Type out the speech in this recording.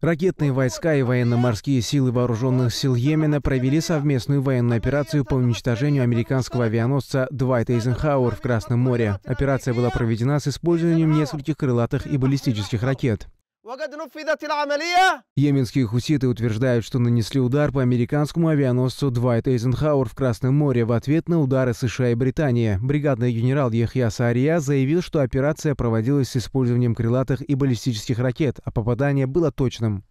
Ракетные войска и военно-морские силы вооруженных сил Йемена провели совместную военную операцию по уничтожению американского авианосца "Двайт Эйзенхауэр в Красном море. Операция была проведена с использованием нескольких крылатых и баллистических ракет. Йеменские хуситы утверждают, что нанесли удар по американскому авианосцу Двайт Эйзенхауэр в Красном море в ответ на удары США и Британии. Бригадный генерал Яхья Саария заявил, что операция проводилась с использованием крылатых и баллистических ракет, а попадание было точным.